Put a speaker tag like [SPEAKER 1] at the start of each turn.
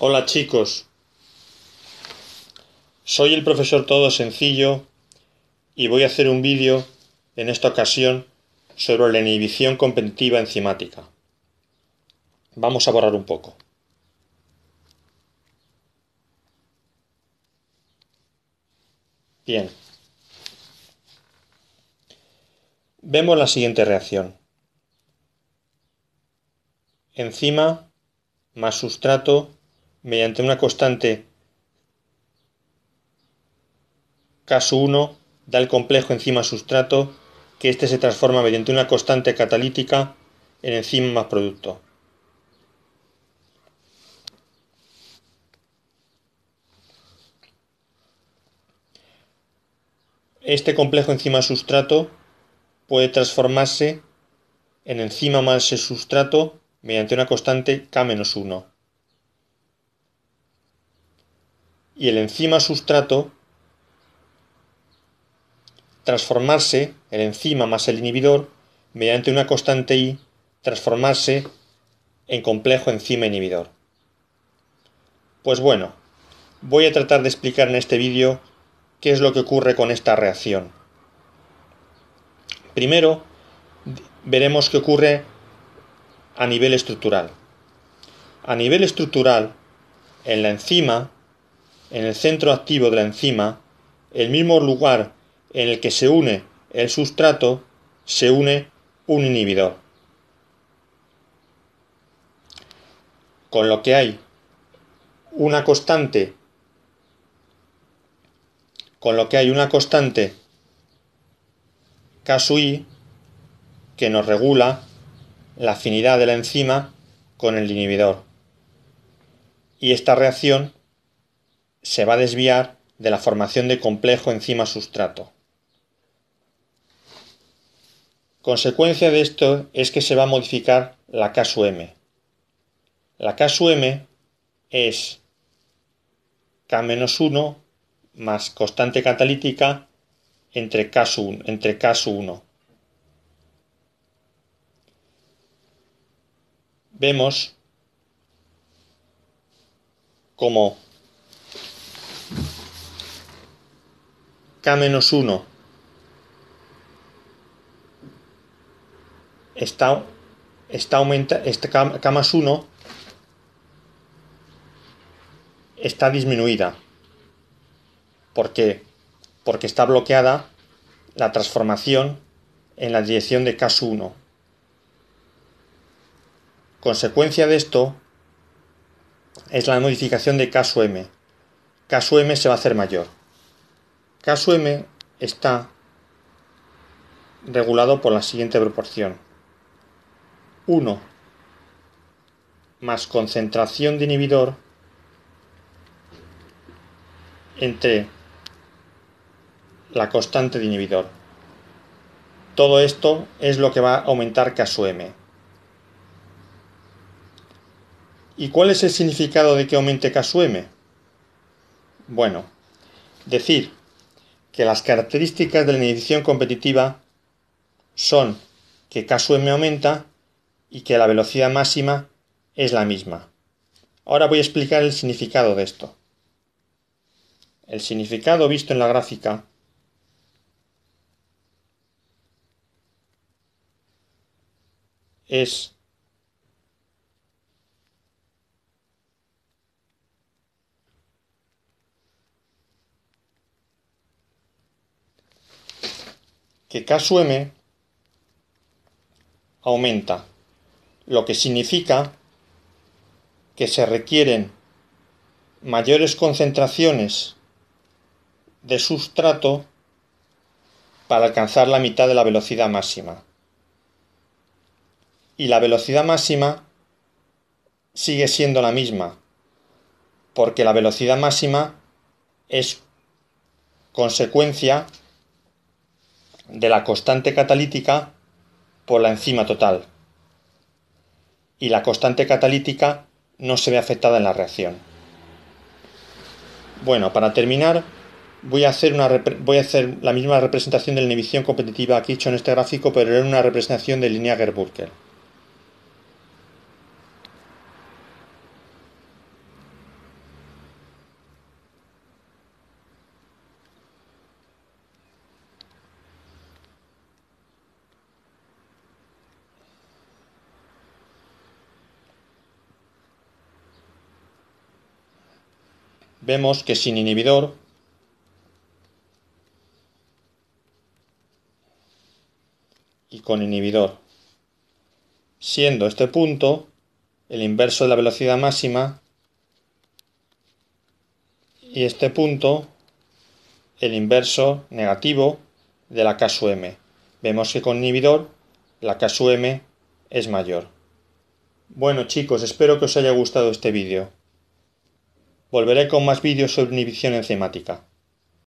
[SPEAKER 1] Hola chicos, soy el profesor Todo Sencillo y voy a hacer un vídeo en esta ocasión sobre la inhibición competitiva enzimática. Vamos a borrar un poco. Bien. Vemos la siguiente reacción. Enzima más sustrato mediante una constante caso 1 da el complejo enzima-sustrato que éste se transforma mediante una constante catalítica en enzima más producto. Este complejo enzima-sustrato puede transformarse en enzima más sustrato mediante una constante K-1. y el enzima sustrato transformarse, el enzima más el inhibidor, mediante una constante I, transformarse en complejo enzima inhibidor. Pues bueno, voy a tratar de explicar en este vídeo qué es lo que ocurre con esta reacción. Primero, veremos qué ocurre a nivel estructural. A nivel estructural, en la enzima en el centro activo de la enzima, el mismo lugar en el que se une el sustrato, se une un inhibidor. Con lo que hay una constante, con lo que hay una constante i que nos regula la afinidad de la enzima con el inhibidor. Y esta reacción se va a desviar de la formación de complejo enzima-sustrato. Consecuencia de esto es que se va a modificar la KSUM. La KSUM es K-1 más constante catalítica entre K1, 1 Vemos cómo K-1 está, está aumenta, este K, 1 está disminuida. ¿Por qué? Porque está bloqueada la transformación en la dirección de K1. Consecuencia de esto es la modificación de K m. K m se va a hacer mayor. Caso M está regulado por la siguiente proporción. 1 más concentración de inhibidor entre la constante de inhibidor. Todo esto es lo que va a aumentar caso M. ¿Y cuál es el significado de que aumente caso M? Bueno, decir que las características de la inhibición competitiva son que K aumenta y que la velocidad máxima es la misma. Ahora voy a explicar el significado de esto. El significado visto en la gráfica es que K aumenta, lo que significa que se requieren mayores concentraciones de sustrato para alcanzar la mitad de la velocidad máxima. Y la velocidad máxima sigue siendo la misma, porque la velocidad máxima es consecuencia de la constante catalítica por la enzima total. Y la constante catalítica no se ve afectada en la reacción. Bueno, para terminar, voy a hacer, voy a hacer la misma representación de la inhibición competitiva que he hecho en este gráfico, pero era una representación de línea vemos que sin inhibidor y con inhibidor, siendo este punto el inverso de la velocidad máxima y este punto el inverso negativo de la K m. Vemos que con inhibidor la K m es mayor. Bueno chicos, espero que os haya gustado este vídeo. Volveré con más vídeos sobre inhibición enzimática.